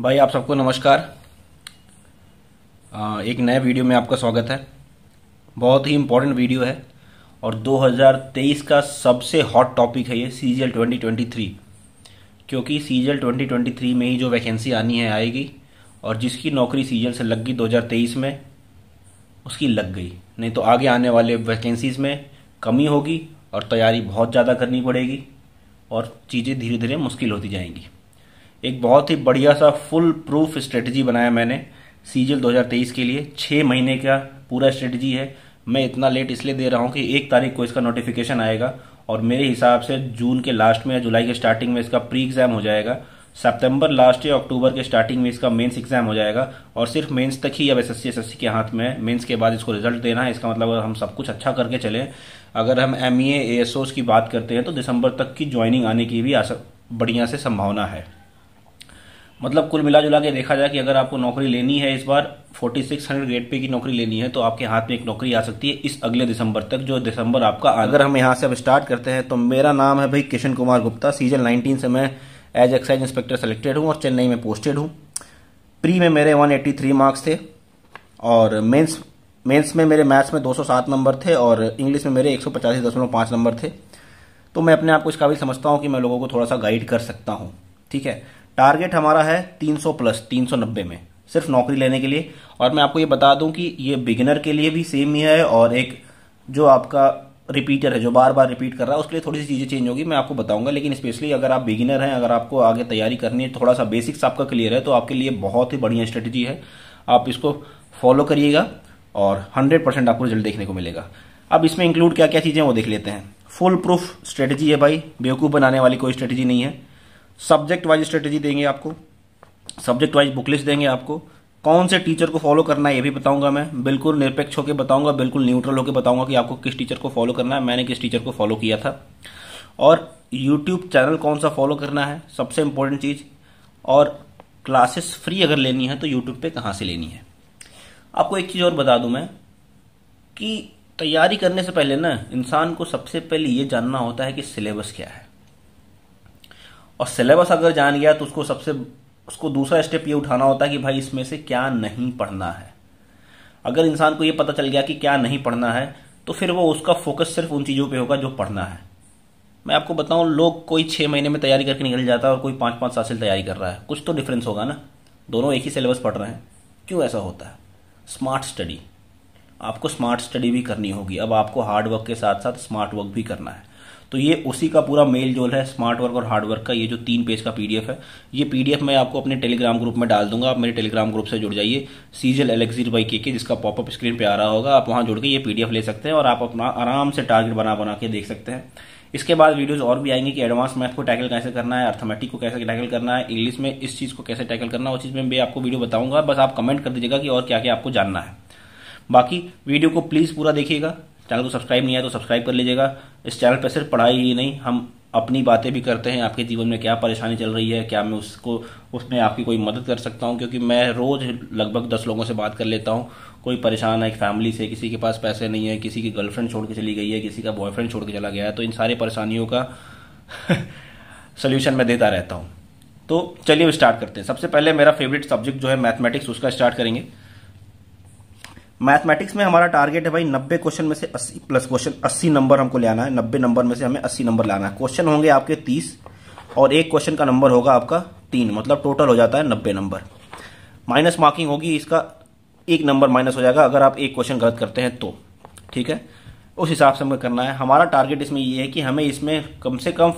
भाई आप सबको नमस्कार एक नए वीडियो में आपका स्वागत है बहुत ही इम्पोर्टेंट वीडियो है और 2023 का सबसे हॉट टॉपिक है ये सी 2023 ट्वेंटी ट्वेंटी थ्री क्योंकि सी 2023 ट्वेंटी ट्वेंटी थ्री में ही जो वैकेंसी आनी है आएगी और जिसकी नौकरी सी से लग गई 2023 में उसकी लग गई नहीं तो आगे आने वाले वैकेंसीज़ में कमी होगी और तैयारी बहुत ज़्यादा करनी पड़ेगी और चीज़ें धीरे धीरे मुश्किल होती जाएंगी एक बहुत ही बढ़िया सा फुल प्रूफ स्ट्रेटजी बनाया मैंने सीजल 2023 के लिए छः महीने का पूरा स्ट्रेटजी है मैं इतना लेट इसलिए दे रहा हूँ कि एक तारीख को इसका नोटिफिकेशन आएगा और मेरे हिसाब से जून के लास्ट में या जुलाई के स्टार्टिंग में इसका प्री एग्जाम हो जाएगा सितंबर लास्ट या अक्टूबर के स्टार्टिंग में इसका मेंस एग्जाम हो जाएगा और सिर्फ मेंस तक ही अब एस एस के हाथ में है मेंस के बाद इसको रिजल्ट देना है इसका मतलब हम सब कुछ अच्छा करके चले अगर हम एम ई e की बात करते हैं तो दिसंबर तक की ज्वाइनिंग आने की भी बढ़िया से संभावना है मतलब कुल मिला जुला के देखा जाए कि अगर आपको नौकरी लेनी है इस बार 4600 ग्रेड पे की नौकरी लेनी है तो आपके हाथ में एक नौकरी आ सकती है इस अगले दिसंबर तक जो दिसंबर आपका अगर हम यहाँ से अब स्टार्ट करते हैं तो मेरा नाम है भाई किशन कुमार गुप्ता सीजन 19 से मैं एज एक्साइज इंस्पेक्टर सेलेक्टेड हूँ और चेन्नई में पोस्टेड हूँ प्री में मेरे वन मार्क्स थे और मेन्स मेन्स में मेरे मैथ्स में दो नंबर oh थे और इंग्लिश में मेरे एक नंबर थे तो मैं अपने आप को इस काबिल समझता हूँ कि मैं लोगों को थोड़ा सा गाइड कर सकता हूँ ठीक है टारगेट हमारा है 300 प्लस 390 में सिर्फ नौकरी लेने के लिए और मैं आपको ये बता दूं कि ये बिगिनर के लिए भी सेम ही है और एक जो आपका रिपीटर है जो बार बार रिपीट कर रहा है उसके लिए थोड़ी सी चीज़ें चेंज होगी मैं आपको बताऊंगा लेकिन स्पेशली अगर आप बिगिनर हैं अगर आपको आगे तैयारी करनी है थोड़ा सा बेसिक्स आपका क्लियर है तो आपके लिए बहुत ही बढ़िया स्ट्रेटेजी है आप इसको फॉलो करिएगा और हंड्रेड परसेंट आपको रिजल्ट देखने को मिलेगा अब इसमें इंक्लूड क्या क्या चीज़ें वो देख लेते हैं फुल प्रूफ स्ट्रेटेजी है भाई बेवकूफ़ बनाने वाली कोई स्ट्रेटेजी नहीं है सब्जेक्ट वाइज स्ट्रेटेजी देंगे आपको सब्जेक्ट वाइज बुकलिस्ट देंगे आपको कौन से टीचर को फॉलो करना है ये भी बताऊंगा मैं बिल्कुल निरपेक्ष होकर बताऊंगा बिल्कुल न्यूट्रल होकर बताऊंगा कि आपको किस टीचर को फॉलो करना है मैंने किस टीचर को फॉलो किया था और यूट्यूब चैनल कौन सा फॉलो करना है सबसे इम्पोर्टेंट चीज़ और क्लासेस फ्री अगर लेनी है तो यूट्यूब पे कहाँ से लेनी है आपको एक चीज़ और बता दूं मैं कि तैयारी करने से पहले ना इंसान को सबसे पहले ये जानना होता है कि सिलेबस क्या है और सिलेबस अगर जान गया तो उसको सबसे उसको दूसरा स्टेप ये उठाना होता है कि भाई इसमें से क्या नहीं पढ़ना है अगर इंसान को ये पता चल गया कि क्या नहीं पढ़ना है तो फिर वो उसका फोकस सिर्फ उन चीज़ों पे होगा जो पढ़ना है मैं आपको बताऊं लोग कोई छः महीने में तैयारी करके निकल जाता है और कोई पाँच पाँच साल से तैयारी कर रहा है कुछ तो डिफरेंस होगा ना दोनों एक ही सिलेबस पढ़ रहे हैं क्यों ऐसा होता है स्मार्ट स्टडी आपको स्मार्ट स्टडी भी करनी होगी अब आपको हार्ड वर्क के साथ साथ स्मार्ट वर्क भी करना है तो ये उसी का पूरा मेल जोल है स्मार्ट वर्क और हार्ड वर्क का ये जो तीन पेज का पीडीएफ है ये पीडीएफ मैं आपको अपने टेलीग्राम ग्रुप में डाल दूंगा आप मेरे टेलीग्राम ग्रुप से जुड़ जाइए सीजल एलेक्जीर बाई के जिसका पॉपअप स्क्रीन पर आ रहा होगा आप वहाँ जुड़ के ये पीडीएफ ले सकते हैं और आप अपना आराम से टारगेट बना बना के देख सकते हैं इसके बाद वीडियोज और भी आएंगे कि एडवांस मैथ को टैकल कैसे करना है अर्थमेटिक को कैसे टैकल करना है इंग्लिश में इस चीज़ को कैसे टैकल करना है उस चीज़ में भी आपको वीडियो बताऊंगा बस आप कमेंट कर दीजिएगा कि और क्या क्या आपको जानना है बाकी वीडियो को प्लीज़ पूरा देखिएगा चैनल को सब्सक्राइब नहीं आया तो सब्सक्राइब कर लीजिएगा इस चैनल पर सिर्फ पढ़ाई ही नहीं हम अपनी बातें भी करते हैं आपके जीवन में क्या परेशानी चल रही है क्या मैं उसको उसमें आपकी कोई मदद कर सकता हूं क्योंकि मैं रोज़ लगभग दस लोगों से बात कर लेता हूँ कोई परेशान है एक फैमिली से किसी के पास पैसे नहीं है किसी की गर्लफ्रेंड छोड़ के चली गई है किसी का बॉयफ्रेंड छोड़ के चला गया है तो इन सारी परेशानियों का सोल्यूशन मैं देता रहता हूँ तो चलिए स्टार्ट करते हैं सबसे पहले मेरा फेवरेट सब्जेक्ट जो है मैथमेटिक्स उसका स्टार्ट करेंगे मैथमेटिक्स में हमारा टारगेट है भाई नब्बे क्वेश्चन में से अस्सी प्लस क्वेश्चन अस्सी नंबर हमको लाना है नब्बे नंबर में से हमें अस्सी नंबर लाना है क्वेश्चन होंगे आपके तीस और एक क्वेश्चन का नंबर होगा आपका तीन मतलब टोटल हो जाता है नब्बे नंबर माइनस मार्किंग होगी इसका एक नंबर माइनस हो जाएगा अगर आप एक क्वेश्चन गलत करते हैं तो ठीक है उस हिसाब से हमें करना है हमारा टारगेट इसमें ये है कि हमें इसमें कम से कम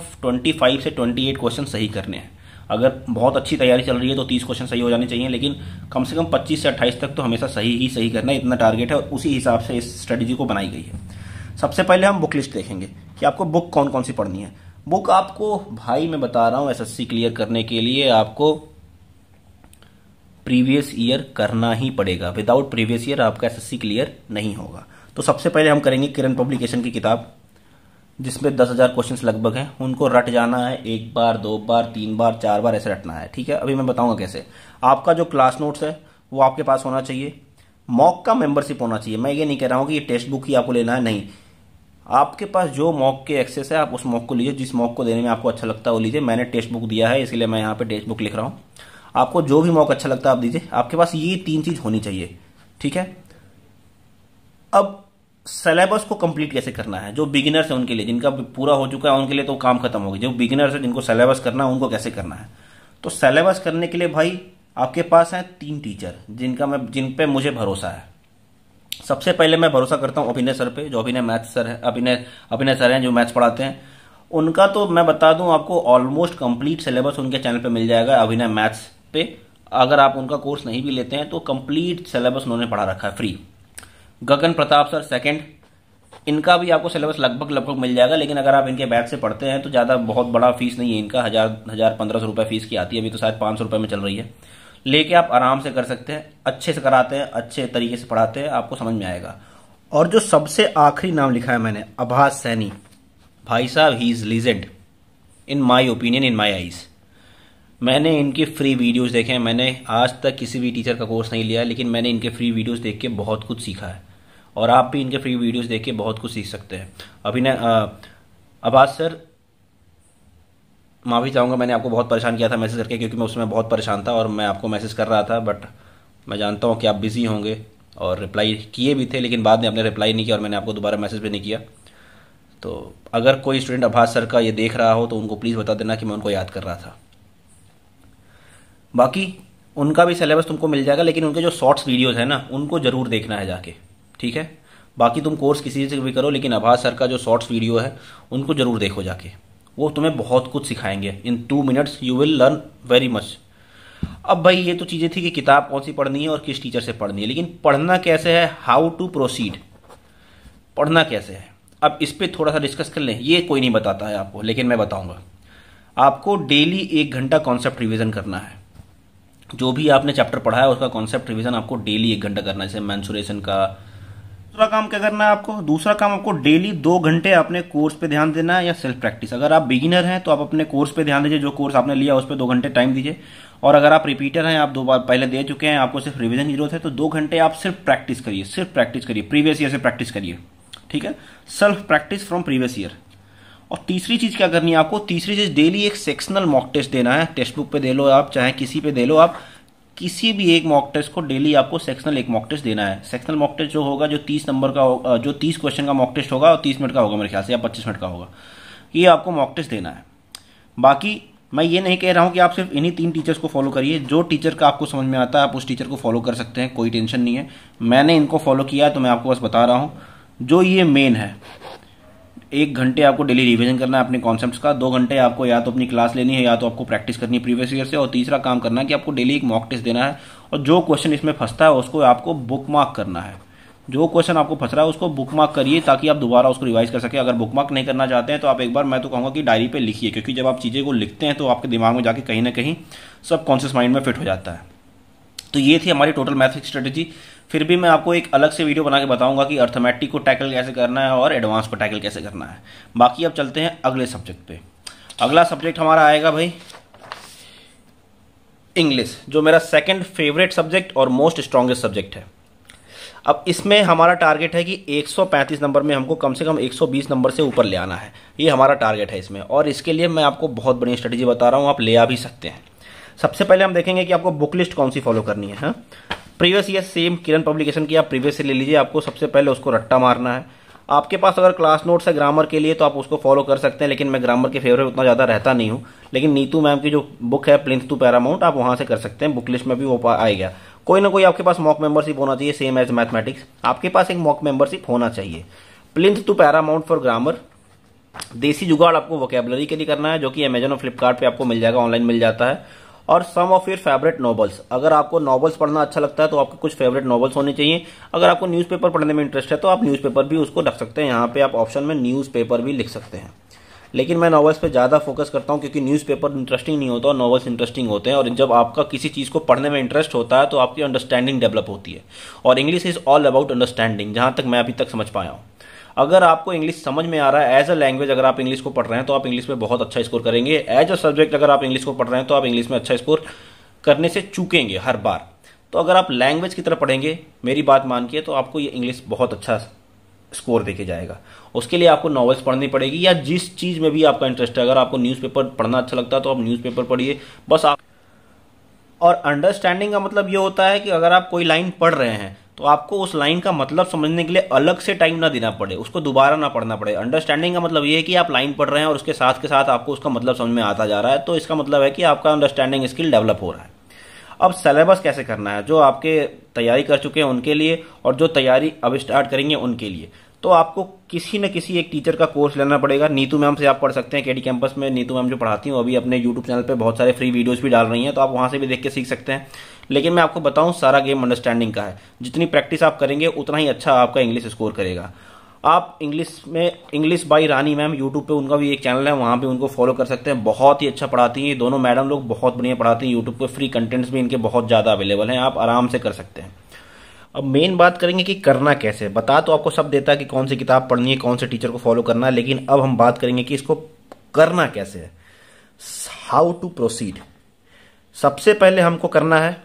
फाइव से एट क्वेश्चन सही करने हैं अगर बहुत अच्छी तैयारी चल रही है तो तीस क्वेश्चन सही हो जाने चाहिए लेकिन कम से कम पच्चीस से अट्ठाईस तक तो हमेशा सही ही सही करना इतना टारगेट है और उसी हिसाब से इस स्ट्रेटेजी को बनाई गई है सबसे पहले हम बुक लिस्ट देखेंगे कि आपको बुक कौन कौन सी पढ़नी है बुक आपको भाई मैं बता रहा हूं एसएससी क्लियर करने के लिए आपको प्रीवियस ईयर करना ही पड़ेगा विदाउट प्रीवियस ईयर आपका एसएससी क्लियर नहीं होगा तो सबसे पहले हम करेंगे किरण पब्लिकेशन की किताब जिसमें दस हज़ार क्वेश्चन लगभग हैं उनको रट जाना है एक बार दो बार तीन बार चार बार ऐसे रटना है ठीक है अभी मैं बताऊंगा कैसे आपका जो क्लास नोट्स है वो आपके पास होना चाहिए मॉक का मेंबरशिप होना चाहिए मैं ये नहीं कह रहा हूँ कि ये टेक्स्ट बुक ही आपको लेना है नहीं आपके पास जो मॉक के एक्सेस है आप उस मॉक को लीजिए जिस मॉक को देने में आपको अच्छा लगता है वो लीजिए मैंने टेक्स्ट बुक दिया है इसलिए मैं यहाँ पे टेक्स्ट बुक लिख रहा हूँ आपको जो भी मॉक अच्छा लगता है आप दीजिए आपके पास ये तीन चीज़ होनी चाहिए ठीक है अब सिलेबस को कंप्लीट कैसे करना है जो बिगिनर्स है उनके लिए जिनका पूरा हो चुका है उनके लिए तो काम खत्म हो गया जो बिगिनर्स है जिनको सिलेबस करना है उनको कैसे करना है तो सिलेबस करने के लिए भाई आपके पास हैं तीन टीचर जिनका मैं जिन पे मुझे भरोसा है सबसे पहले मैं भरोसा करता हूँ अभिनय सर पे जो अभिनय मैथ्स सर है अभिनय अभिनय सर हैं जो मैथ्स पढ़ाते हैं उनका तो मैं बता दूं आपको ऑलमोस्ट कंप्लीट सिलेबस उनके चैनल पे मिल जाएगा अभिनय मैथ्स पे अगर आप उनका कोर्स नहीं भी लेते हैं तो कंप्लीट सिलेबस उन्होंने पढ़ा रखा है free Gagan Pratap sir second इनका भी आपको सिलेबस लगभग लगभग मिल जाएगा लेकिन अगर आप इनके बैच से पढ़ते हैं तो ज़्यादा बहुत बड़ा फीस नहीं है इनका हज़ार हज़ार पंद्रह सौ रुपये फीस की आती है अभी तो शायद पाँच सौ रुपये में चल रही है लेके आप आराम से कर सकते हैं अच्छे से कराते हैं अच्छे तरीके से पढ़ाते हैं आपको समझ में आएगा और जो सबसे आखिरी नाम लिखा है मैंने आभास सैनी भाई साहब he is legend in my opinion in my eyes मैंने इनके फ्री वीडियोस देखे हैं मैंने आज तक किसी भी टीचर का कोर्स नहीं लिया लेकिन मैंने इनके फ्री वीडियोस देख के बहुत कुछ सीखा है और आप भी इनके फ्री वीडियोस देख के बहुत कुछ सीख सकते हैं अभी ना आबाद सर माफ़ी चाहूँगा मैंने आपको बहुत परेशान किया था मैसेज करके क्योंकि मैं उसमें बहुत परेशान था और मैं आपको मैसेज कर रहा था बट मैं जानता हूँ कि आप बिज़ी होंगे और रिप्लाई किए भी थे लेकिन बाद में आपने रिप्लाई नहीं किया और मैंने आपको दोबारा मैसेज भी नहीं किया तो अगर कोई स्टूडेंट अभास सर का ये देख रहा हो तो उनको प्लीज़ बता देना कि मैं उनको याद कर रहा था बाकी उनका भी सिलेबस तुमको मिल जाएगा लेकिन उनके जो शॉर्ट्स वीडियोज़ हैं ना उनको ज़रूर देखना है जाके ठीक है बाकी तुम कोर्स किसी से भी करो लेकिन आभा सर का जो शॉर्ट्स वीडियो है उनको जरूर देखो जाके वो तुम्हें बहुत कुछ सिखाएंगे in two minutes you will learn very much अब भाई ये तो चीज़ें थी कि किताब कौन सी पढ़नी है और किस टीचर से पढ़नी है लेकिन पढ़ना कैसे है हाउ टू प्रोसीड पढ़ना कैसे है अब इस पर थोड़ा सा डिस्कस कर लें ये कोई नहीं बताता है आपको लेकिन मैं बताऊंगा आपको डेली एक घंटा कॉन्सेप्ट रिविजन करना है जो भी आपने चैप्टर पढ़ा है उसका कॉन्सेप्ट रिविजन आपको डेली एक घंटा करना है जैसे मैंसुरेशन का दूसरा काम क्या करना है आपको दूसरा काम आपको डेली दो घंटे अपने कोर्स पे ध्यान देना है या सेल्फ प्रैक्टिस अगर आप बिगिनर हैं तो आप अपने कोर्स पे ध्यान दीजिए जो कोर्स आपने लिया उस पर दो घंटे टाइम दीजिए और अगर आप रिपीटर हैं आप दो बार पहले दे चुके हैं आपको सिर्फ रिविजन की जरूरत है तो दो घंटे आप सिर्फ प्रैक्टिस करिए सिर्फ प्रैक्टिस करिए प्रीवियस ईयर से प्रैक्टिस करिए ठीक है self practice from previous year और तीसरी चीज़ क्या करनी है आपको तीसरी चीज़ डेली एक सेक्शनल मॉक टेस्ट देना है टेक्स्ट बुक पे दे लो आप चाहे किसी पे दे लो आप किसी भी एक मॉक टेस्ट को डेली आपको सेक्शनल एक मॉक टेस्ट देना है सेक्शनल मॉक टेस्ट जो होगा जो तीस नंबर का जो तीस क्वेश्चन का मॉक टेस्ट होगा और तीस मिनट का होगा मेरे ख्याल से या पच्चीस मिनट का होगा ये आपको मॉक टेस्ट देना है बाकी मैं ये नहीं कह रहा हूँ कि आप सिर्फ इन्हीं तीन टीचर्स को फॉलो करिए जो टीचर का आपको समझ में आता है आप उस टीचर को फॉलो कर सकते हैं कोई टेंशन नहीं है मैंने इनको फॉलो किया तो मैं आपको बस बता रहा हूँ जो ये मेन है एक घंटे आपको डेली रिवीजन करना है अपने कॉन्सेप्ट्स का दो घंटे आपको या तो अपनी क्लास लेनी है या तो आपको प्रैक्टिस करनी है प्रीवियस ईयर से और तीसरा काम करना है कि आपको डेली एक मॉक टेस्ट देना है और जो क्वेश्चन इसमें फंसता है उसको आपको बुक मार्क करना है जो क्वेश्चन आपको फंस रहा है उसको बुक मार्क करिए ताकि आप दोबारा उसको रिवाइज कर सके अगर बुक मार्क नहीं करना चाहते हैं तो आप एक बार मैं तो कहूँगा कि डायरी पे लिखिए क्योंकि जब आप चीज़ें को लिखते हैं तो आपके दिमाग में जाके कहीं ना कहीं सब कॉन्शियस माइंड में फिट हो जाता है तो ये थी हमारी टोटल मैथ स्ट्रेटेजी फिर भी मैं आपको एक अलग से वीडियो बना के बताऊंगा कि अर्थमेटिक को टैकल कैसे करना है और एडवांस को टैकल कैसे करना है बाकी अब चलते हैं अगले सब्जेक्ट पे अगला सब्जेक्ट हमारा आएगा भाई इंग्लिश जो मेरा सेकंड फेवरेट सब्जेक्ट और मोस्ट स्ट्रॉन्गेस्ट सब्जेक्ट है अब इसमें हमारा टारगेट है कि 135 नंबर में हमको कम से कम 120 नंबर से ऊपर ले आना है ये हमारा टारगेट है इसमें और इसके लिए मैं आपको बहुत बढ़िया स्ट्रेटेजी बता रहा हूँ आप ले आ भी सकते हैं सबसे पहले हम देखेंगे कि आपको बुक लिस्ट कौन सी फॉलो करनी है हा? Previous year same Kiran publication की आप प्रीवियस ले लीजिए आपको सबसे पहले उसको रट्टा मारना है आपके पास अगर क्लास नोट्स है ग्रामर के लिए तो आप उसको फॉलो कर सकते हैं लेकिन मैं ग्रामर के फेवरेट उतना ज़्यादा रहता नहीं हूँ लेकिन नीतू मैम की जो बुक है प्लिंथ टू पैरामाउंट आप वहाँ से कर सकते हैं बुक लिस्ट में भी वो आ गया कोई ना कोई आपके पास मॉक मेंबरशिप होना चाहिए सेम एज मैथमेटिक्स आपके पास एक मॉक मेंबरशिप होना चाहिए plinth to paramount for grammar देसी जुगाड़ आपको वोकेबलरी के लिए करना है जो कि अमेजन और फ्लिपकार्ट आपको मिल जाएगा ऑनलाइन मिल जाता है और some of your favourite novels अगर आपको नॉवल्स पढ़ना अच्छा लगता है तो आपके कुछ फेवरेट नॉवल्स होने चाहिए अगर आपको न्यूज़पेपर पढ़ने में इंटरेस्ट है तो आप न्यूज़पेपर भी उसको रख सकते हैं यहाँ पे आप ऑप्शन में न्यूज़पेपर भी लिख सकते हैं लेकिन मैं नॉवल्स पे ज़्यादा फोकस करता हूँ क्योंकि न्यूज़पेपर इंटरेस्टिंग नहीं होता और नॉवल्स इंटरेस्टिंग होते हैं और जब आपका किसी चीज़ को पढ़ने में इंटरेस्ट होता है तो आपकी अंडरस्टैंडिंग डेवलप होती है और English is all about understanding जहां तक मैं अभी तक समझ पाया हूँ अगर आपको इंग्लिश समझ में आ रहा है एज अ लैंग्वेज अगर आप इंग्लिश को पढ़ रहे हैं तो आप इंग्लिश में बहुत अच्छा स्कोर करेंगे एज अ सब्जेक्ट अगर आप इंग्लिश को पढ़ रहे हैं तो आप इंग्लिश में अच्छा स्कोर करने से चूकेंगे हर बार तो अगर आप लैंग्वेज की तरफ पढ़ेंगे मेरी बात मान के तो आपको ये इंग्लिश बहुत अच्छा स्कोर देके जाएगा उसके लिए आपको नॉवेल्स पढ़नी पड़ेगी या जिस चीज़ में भी आपका इंटरेस्ट है अगर आपको न्यूज़पेपर पढ़ना अच्छा लगता है तो आप न्यूज़पेपर पढ़िए बस आप और अंडरस्टैंडिंग का मतलब ये होता है कि अगर आप कोई लाइन पढ़ रहे हैं तो आपको उस लाइन का मतलब समझने के लिए अलग से टाइम ना देना पड़े उसको दोबारा ना पढ़ना पड़े अंडरस्टैंडिंग का मतलब ये है कि आप लाइन पढ़ रहे हैं और उसके साथ के साथ आपको उसका मतलब समझ में आता जा रहा है तो इसका मतलब है कि आपका अंडरस्टैंडिंग स्किल डेवलप हो रहा है अब सिलेबस कैसे करना है जो आपके तैयारी कर चुके हैं उनके लिए और जो तैयारी अब स्टार्ट करेंगे उनके लिए तो आपको किसी न किसी एक टीचर का कोर्स लेना पड़ेगा नीतू मैम से आप पढ़ सकते हैं केडी कैंपस में नीतू मैम जो पढ़ाती हूँ अभी अपने यूट्यूब चैनल पे बहुत सारे फ्री वीडियोस भी डाल रही हैं तो आप वहाँ से भी देख के सीख सकते हैं लेकिन मैं आपको बताऊँ सारा गेम अंडरस्टैंडिंग का है जितनी प्रैक्टिस आप करेंगे उतना ही अच्छा आपका इंग्लिश स्कोर करेगा आप इंग्लिश में English by Rani ma'am YouTube पे उनका भी एक चैनल है वहाँ पे उनको फॉलो कर सकते हैं बहुत ही अच्छा पढ़ाती हैं दोनों मैडम लोग बहुत बढ़िया पढ़ाती हैं यूट्यूब पे फ्री कंटेंट्स भी इनके बहुत ज़्यादा अवेलेबल हैं आप आराम से कर सकते हैं अब मेन बात करेंगे कि करना कैसे बता तो आपको सब देता है कि कौन सी किताब पढ़नी है कौन से टीचर को फॉलो करना है लेकिन अब हम बात करेंगे कि इसको करना कैसे है हाउ टू प्रोसीड सबसे पहले हमको करना है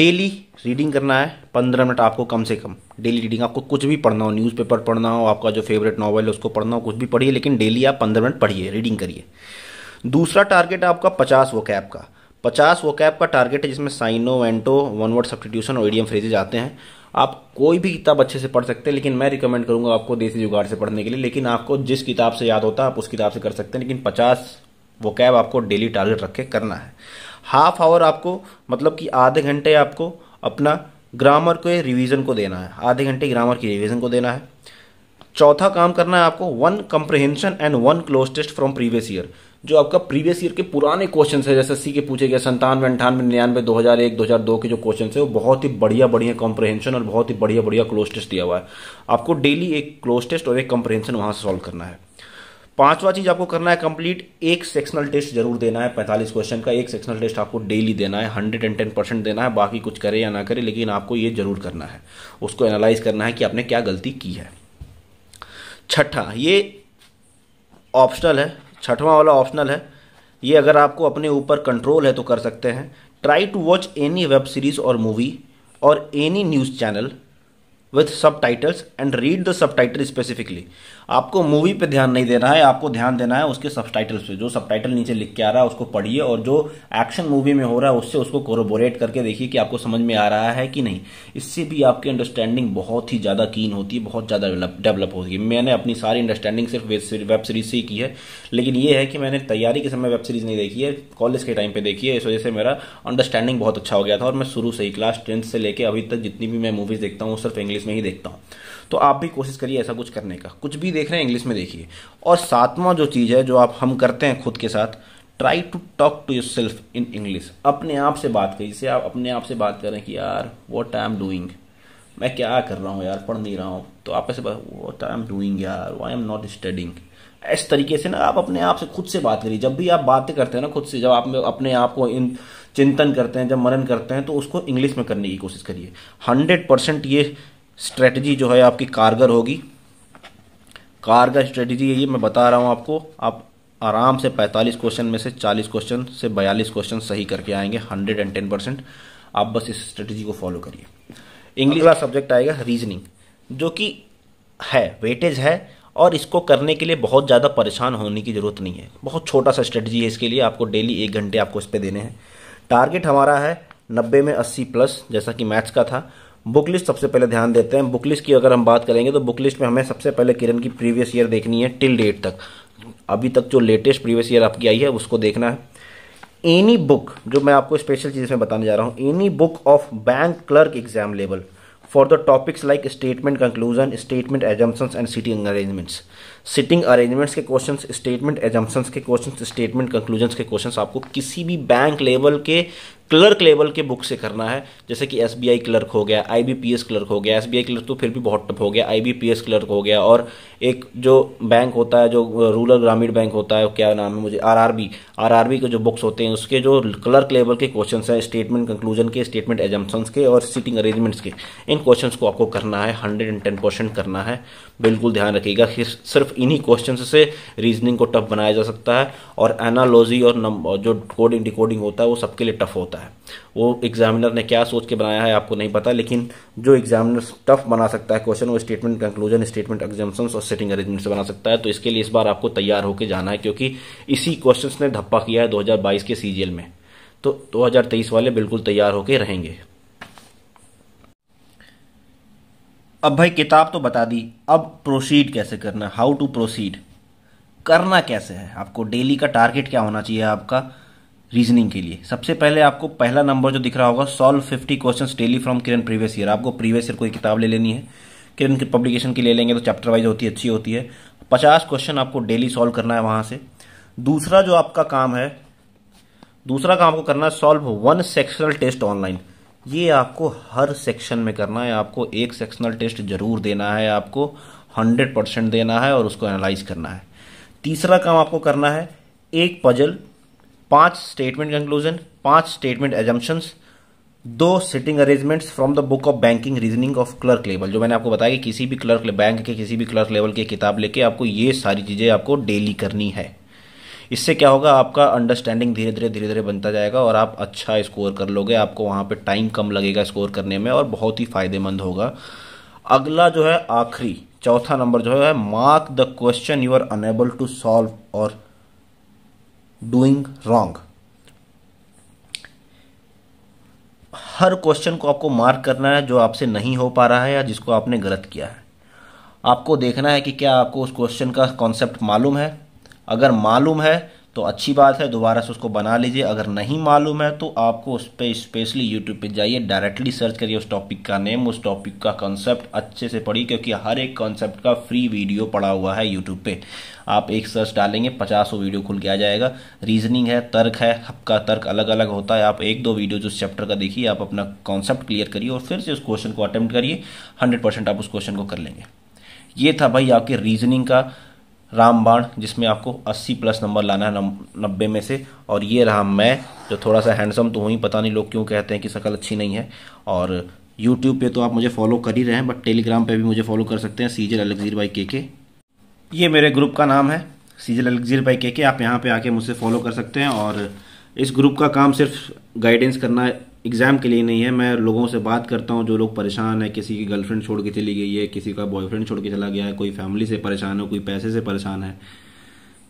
डेली रीडिंग करना है पंद्रह मिनट आपको कम से कम डेली रीडिंग आपको कुछ भी पढ़ना हो न्यूज़पेपर पढ़ना हो आपका जो फेवरेट नॉवल है उसको पढ़ना हो कुछ भी पढ़िए लेकिन डेली आप पंद्रह मिनट पढ़िए रीडिंग करिए दूसरा टारगेट आपका पचास वो कैप का पचास वो कैप का टारगेट है जिसमें साइनो वेंटो वन वर्ड सब्सटीट्यूशन और एडियम फ्रेजेज आते हैं आप कोई भी किताब अच्छे से पढ़ सकते हैं लेकिन मैं रिकमेंड करूंगा आपको देसी जुगाड़ से पढ़ने के लिए लेकिन आपको जिस किताब से याद होता है आप उस किताब से कर सकते हैं लेकिन पचास वो कैब आपको डेली टारगेट रख के करना है हाफ आवर आपको मतलब कि आधे घंटे आपको अपना ग्रामर के रिवीजन को देना है आधे घंटे ग्रामर की रिवीजन को देना है चौथा काम करना है आपको one comprehension and one cloze test from previous year जो आपका प्रीवियस ईयर के पुराने क्वेश्चन है जैसे सी के पूछे गए संतानवे अंठानवे निन्यानवे दो हजार एक दो हजार दो के जो क्वेश्चन है वो बहुत ही बढ़िया बढ़िया कॉम्प्रहेंशन और बहुत ही बढ़िया बढ़िया क्लोज टेस्ट दिया हुआ है आपको डेली एक क्लोज टेस्ट और एक कॉम्प्रहेंशन वहां से सॉल्व करना है पांचवा चीज आपको करना है कंप्लीट एक सेक्शनल टेस्ट जरूर देना है पैंतालीस क्वेश्चन का एक सेक्शनल टेस्ट आपको डेली देना है हंड्रेड एंड टेन परसेंट देना है बाकी कुछ करे या ना करे लेकिन आपको ये जरूर करना है उसको एनालाइज करना है कि आपने क्या गलती की है छठा ये ऑप्शनल है छठवां वाला ऑप्शनल है ये अगर आपको अपने ऊपर कंट्रोल है तो कर सकते हैं try to watch any web series और मूवी और any news channel with subtitles and read the subtitle specifically आपको मूवी पे ध्यान नहीं देना है आपको ध्यान देना है उसके सब टाइटल्स पे जो सब टाइटल नीचे लिख के आ रहा है उसको पढ़िए और जो एक्शन मूवी में हो रहा है उससे उसको कोरोबोरेट करके देखिए कि आपको समझ में आ रहा है कि नहीं इससे भी आपकी अंडरस्टैंडिंग बहुत ही ज़्यादा कीन होती है बहुत ज़्यादा डेवलप होती है मैंने अपनी सारी अंडरस्टैंडिंग सिर्फ वेब सीरीज से ही की है लेकिन ये है कि मैंने तैयारी के समय वेब सीरीज नहीं देखी है कॉलेज के टाइम पर देखी है इस वजह से मेरा अंडरस्टैंडिंग बहुत अच्छा हो गया था और मैं शुरू से ही क्लास टेंथ से लेकर अभी तक जितनी भी मैं मूवीज़ देखता हूँ सिर्फ इंग्लिश इंग्लिश में ही देखता हूँ तो आप भी कोशिश करिए ऐसा कुछ करने का कुछ भी देख रहे हैं इंग्लिश में देखिए और सातवां जो चीज़ है जो आप हम करते हैं खुद के साथ try to talk to yourself in English अपने आप से बात करिए जैसे आप अपने आप से बात कर रहे हैं कि यार वॉट आई एम डूइंग मैं क्या कर रहा हूँ यार पढ़ नहीं रहा हूँ तो आप ऐसे वॉट आई एम डूइंग यार आई एम नॉट स्टडिंग इस तरीके से ना आप अपने आप से खुद से बात करिए जब भी आप बातें करते हैं ना खुद से जब आप अपने आप को इन चिंतन करते हैं जब मनन करते हैं तो उसको इंग्लिश में करने की कोशिश करिए हंड्रेड परसेंट ये स्ट्रेटजी जो है आपकी कारगर होगी कारगर स्ट्रेटजी यही मैं बता रहा हूँ आपको आप आराम से 45 क्वेश्चन में से 40 क्वेश्चन से 42 क्वेश्चन सही करके आएंगे 110 परसेंट आप बस इस स्ट्रेटजी को फॉलो करिए इंग्लिश वाला सब्जेक्ट आएगा रीजनिंग जो कि है वेटेज है और इसको करने के लिए बहुत ज़्यादा परेशान होने की ज़रूरत नहीं है बहुत छोटा सा स्ट्रेटजी है इसके लिए आपको डेली एक घंटे आपको इस पर देने हैं टारगेट हमारा है नब्बे में अस्सी प्लस जैसा कि मैथ्स का था बुकलिस्ट सबसे पहले ध्यान देते हैं बुक लिस्ट की अगर हम बात करेंगे तो बुक लिस्ट में हमें सबसे पहले किरण की प्रीवियस ईयर देखनी है टिल डेट तक अभी तक जो लेटेस्ट प्रीवियस ईयर आपकी आई है उसको देखना है एनी बुक जो मैं आपको स्पेशल चीज़ में बताने जा रहा हूँ any book of bank clerk exam level for the topics like statement conclusion statement assumptions and seating arrangements seating arrangements के क्वेश्चन स्टेटमेंट एजम्पन्स के क्वेश्चन स्टेटमेंट कंक्लूजन के क्वेश्चन आपको किसी भी बैंक लेवल के क्लर्क लेवल के book से करना है जैसे कि एस क्लर्क हो गया आई क्लर्क हो गया एस क्लर्क तो फिर भी बहुत टफ हो गया आई क्लर्क हो गया और एक जो बैंक होता है जो रूरल ग्रामीण बैंक होता है क्या नाम है मुझे आर आर बी के जो बुक्स होते हैं उसके जो क्लर्क लेवल के क्वेश्चन हैं स्टेटमेंट कंक्लूजन के स्टेटमेंट एजम्पन्स के और सिटिंग अरेंजमेंट्स के इन क्वेश्चन को आपको करना है हंड्रेड एंड टेन परसेंट करना है बिल्कुल ध्यान रखिएगा कि सिर्फ इन्हीं क्वेश्चन से रीजनिंग को टफ बनाया जा सकता है और एनालॉजी और जो कोडिंग डिकोडिंग होता है वो सबके लिए टफ होता है सकता है वो एग्जामिनर ने क्या सोच के बनाया है आपको नहीं पता लेकिन जो एग्जामिनर टफ बना सकता है क्वेश्चन वो स्टेटमेंट कंक्लूजन स्टेटमेंट एग्जाम्सन्स और सेटिंग अरेंजमेंट से बना सकता है तो इसके लिए इस बार आपको तैयार होकर जाना है क्योंकि इसी क्वेश्चन ने धप्पा किया है दो के सी में तो दो वाले बिल्कुल तैयार होकर रहेंगे अब भाई किताब तो बता दी अब प्रोसीड कैसे करना हाउ टू प्रोसीड करना कैसे है आपको डेली का टारगेट क्या होना चाहिए आपका रीजनिंग के लिए सबसे पहले आपको पहला नंबर जो दिख रहा होगा solve fifty question daily from Kiran previous year आपको प्रीवियस ईयर कोई किताब ले लेनी है किरण की पब्लिकेशन की ले लेंगे तो चैप्टर वाइज होती है अच्छी होती है पचास क्वेश्चन आपको डेली सॉल्व करना है वहां से दूसरा जो आपका काम है दूसरा काम आपको करना है solve one sectional test online ये आपको हर सेक्शन में करना है आपको एक सेक्शनल टेस्ट जरूर देना है आपको हंड्रेड परसेंट देना है और उसको एनालाइज करना है तीसरा काम आपको करना है एक पजल पांच स्टेटमेंट कंक्लूजन पांच स्टेटमेंट एजम्पन्स दो seating arrangements from the book of banking reasoning of clerk level जो मैंने आपको बताया कि किसी भी क्लर्क बैंक के किसी भी क्लर्क लेवल की किताब लेके आपको ये सारी चीज़ें आपको डेली करनी है इससे क्या होगा आपका अंडरस्टैंडिंग धीरे धीरे धीरे धीरे बनता जाएगा और आप अच्छा स्कोर कर लोगे आपको वहां पे टाइम कम लगेगा स्कोर करने में और बहुत ही फायदेमंद होगा अगला जो है आखिरी चौथा नंबर जो है mark the question you are unable to solve और डूइंग रॉन्ग हर क्वेश्चन को आपको मार्क करना है जो आपसे नहीं हो पा रहा है या जिसको आपने गलत किया है आपको देखना है कि क्या आपको उस क्वेश्चन का कॉन्सेप्ट मालूम है अगर मालूम है तो अच्छी बात है दोबारा से उसको बना लीजिए अगर नहीं मालूम है तो आपको उस पर स्पेशली यूट्यूब पे जाइए डायरेक्टली सर्च करिए उस टॉपिक का नेम उस टॉपिक का कॉन्सेप्ट अच्छे से पढ़िए क्योंकि हर एक कॉन्सेप्ट का फ्री वीडियो पड़ा हुआ है यूट्यूब पे आप एक सर्च डालेंगे पचासों वीडियो खुल के आ जाएगा रीजनिंग है तर्क है सबका तर्क अलग अलग होता है आप एक दो वीडियो जो चैप्टर का देखिए आप अपना कॉन्सेप्ट क्लियर करिए और फिर से उस क्वेश्चन को अटैम्प्ट करिए हंड्रेड आप उस क्वेश्चन को कर लेंगे ये था भाई आपके रीजनिंग का रामबाण जिसमें आपको 80 प्लस नंबर लाना है नब्बे में से और ये रहा मैं जो थोड़ा सा हैंडसम तो हूँ पता नहीं लोग क्यों कहते हैं कि शकल अच्छी नहीं है और यूट्यूब पे तो आप मुझे फॉलो कर ही रहे हैं बट टेलीग्राम पे भी मुझे फॉलो कर सकते हैं सीजल अलगजीर बाई के के ये मेरे ग्रुप का नाम है सीजल अलगजीर बाई के के आप यहाँ पर आके मुझसे फॉलो कर सकते हैं और इस ग्रुप का काम सिर्फ गाइडेंस करना एग्ज़ाम के लिए नहीं है मैं लोगों से बात करता हूँ जो लोग परेशान है किसी की गर्लफ्रेंड छोड़ के चली गई है किसी का बॉयफ्रेंड छोड़ के चला गया है कोई फैमिली से परेशान है कोई पैसे से परेशान है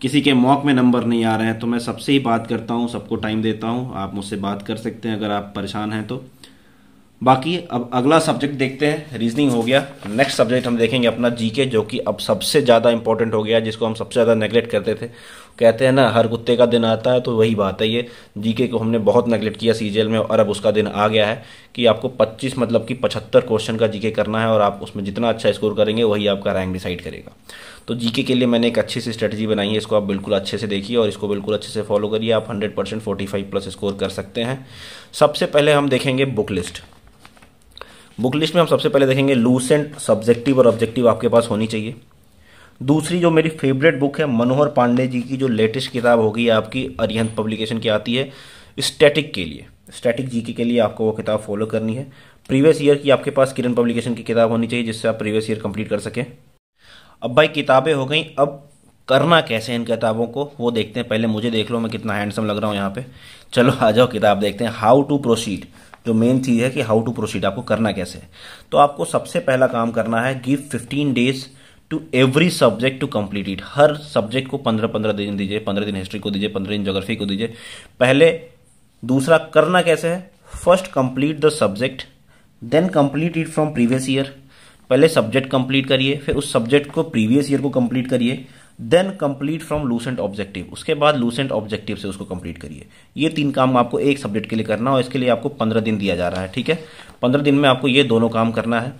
किसी के मॉक में नंबर नहीं आ रहे हैं तो मैं सबसे ही बात करता हूँ सबको टाइम देता हूँ आप मुझसे बात कर सकते हैं अगर आप परेशान हैं तो बाकी अब अगला सब्जेक्ट देखते हैं रीजनिंग हो गया नेक्स्ट सब्जेक्ट हम देखेंगे अपना जीके जो कि अब सबसे ज़्यादा इंपॉर्टेंट हो गया जिसको हम सबसे ज़्यादा नेगलेक्ट करते थे कहते हैं ना हर कुत्ते का दिन आता है तो वही बात है ये जीके को हमने बहुत नेगलेक्ट किया सीजीएल में और अब उसका दिन आ गया है कि आपको पच्चीस मतलब कि पचहत्तर क्वेश्चन का जीके करना है और आप उसमें जितना अच्छा स्कोर करेंगे वही आपका रैंक डिसाइड करेगा तो जीके के लिए मैंने एक अच्छी सी स्ट्रेटजी बनाई है इसको आप बिल्कुल अच्छे से देखिए और इसको बिल्कुल अच्छे से फॉलो करिए आप हंड्रेड परसेंट प्लस स्कोर कर सकते हैं सबसे पहले हम देखेंगे बुक लिस्ट बुक लिस्ट में हम सबसे पहले देखेंगे लूसेंट सब्जेक्टिव और ऑब्जेक्टिव आपके पास होनी चाहिए दूसरी जो मेरी फेवरेट बुक है मनोहर पांडे जी की जो लेटेस्ट किताब होगी आपकी अरिहंत पब्लिकेशन की आती है स्टैटिक के लिए स्टैटिक जीके के लिए आपको वो किताब फॉलो करनी है प्रीवियस ईयर की आपके पास किरण पब्लिकेशन की किताब होनी चाहिए जिससे आप प्रीवियस ईयर कंप्लीट कर सकें अब भाई किताबें हो गई अब करना कैसे इन किताबों को वो देखते हैं पहले मुझे देख लो मैं कितना हैंडसम लग रहा हूँ यहाँ पे चलो आ जाओ किताब देखते हैं हाउ टू प्रोसीड जो मेन चीज़ है कि हाउ टू प्रोसीड आपको करना कैसे तो आपको सबसे पहला काम करना है give fifteen days to every subject to complete it हर सब्जेक्ट को पंद्रह पंद्रह दिन दीजिए पंद्रह दिन हिस्ट्री को दीजिए पंद्रह दिन जोग्राफी को दीजिए पहले दूसरा करना कैसे है first complete the subject then complete it from previous year पहले सब्जेक्ट कंप्लीट करिए फिर उस सब्जेक्ट को प्रीवियस ईयर को कंप्लीट करिए then complete from Lucent objective उसके बाद लूसेंट ऑब्जेक्टिव से उसको कंप्लीट करिए ये तीन काम आपको एक सब्जेक्ट के लिए करना और इसके लिए आपको पंद्रह दिन दिया जा रहा है ठीक है पंद्रह दिन में आपको ये दोनों काम करना है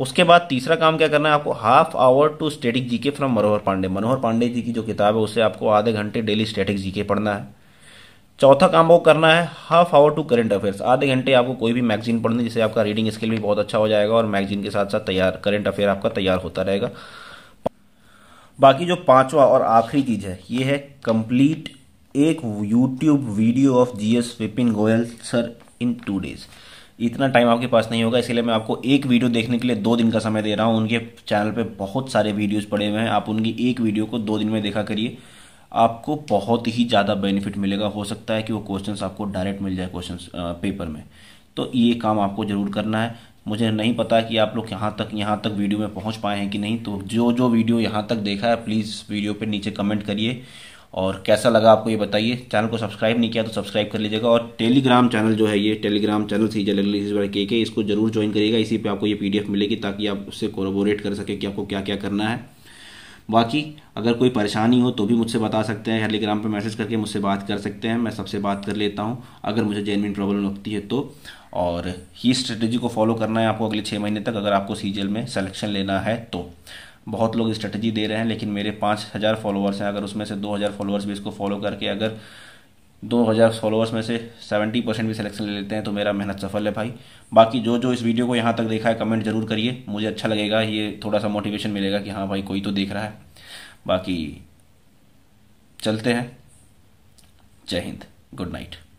उसके बाद तीसरा काम क्या करना है आपको half hour to static GK from Manohar Pandey Manohar Pandey ji की जो किताब है उसे आपको आधे घंटे डेली स्टेटिक जीके पढ़ना है चौथा काम वो करना है half hour to current affairs आधे घंटे आपको कोई भी मैगजीन पढ़नी जिससे आपका रीडिंग स्किल भी बहुत अच्छा हो जाएगा और मैगजीन के साथ साथ तैयार करंट अफेयर आपका तैयार होता रहेगा बाकी जो पांचवा और आखिरी चीज है ये है कंप्लीट एक YouTube video of GS Vipin Goyal sir in two days इतना टाइम आपके पास नहीं होगा इसलिए मैं आपको एक वीडियो देखने के लिए दो दिन का समय दे रहा हूँ उनके चैनल पे बहुत सारे वीडियोस पड़े हुए हैं आप उनकी एक वीडियो को दो दिन में देखा करिए आपको बहुत ही ज़्यादा बेनिफिट मिलेगा हो सकता है कि वो क्वेश्चंस आपको डायरेक्ट मिल जाए क्वेश्चंस पेपर में तो ये काम आपको ज़रूर करना है मुझे नहीं पता कि आप लोग यहाँ तक यहाँ तक वीडियो में पहुँच पाए हैं कि नहीं तो जो जो वीडियो यहाँ तक देखा है प्लीज़ वीडियो पर नीचे कमेंट करिए और कैसा लगा आपको ये बताइए चैनल को सब्सक्राइब नहीं किया तो सब्सक्राइब कर लीजिएगा और टेलीग्राम चैनल जो है ये टेलीग्राम चैनल सी जल के के इसको जरूर ज्वाइन करिएगा इसी पे आपको ये पीडीएफ मिलेगी ताकि आप उससे कोरोबोरेट कर सके कि आपको क्या क्या करना है बाकी अगर कोई परेशानी हो तो भी मुझसे बता सकते हैं टेलीग्राम पर मैसेज करके मुझसे बात कर सकते हैं मैं सबसे बात कर लेता हूँ अगर मुझे जेनविन प्रॉब्लम लगती है तो और ही स्ट्रेटजी को फॉलो करना है आपको अगले छः महीने तक अगर आपको सीजल में सेलेक्शन लेना है तो बहुत लोग स्ट्रेटजी दे रहे हैं लेकिन मेरे पाँच हज़ार फॉलोअर्स हैं अगर उसमें से दो हज़ार फॉलोअर्स भी इसको फॉलो करके अगर दो हज़ार फॉलोअर्स में से सेवेंटी परसेंट भी सिलेक्शन ले लेते हैं तो मेरा मेहनत सफल है भाई बाकी जो जो इस वीडियो को यहाँ तक देखा है कमेंट जरूर करिए मुझे अच्छा लगेगा ये थोड़ा सा मोटिवेशन मिलेगा कि हाँ भाई कोई तो देख रहा है बाकी चलते हैं जय हिंद गुड नाइट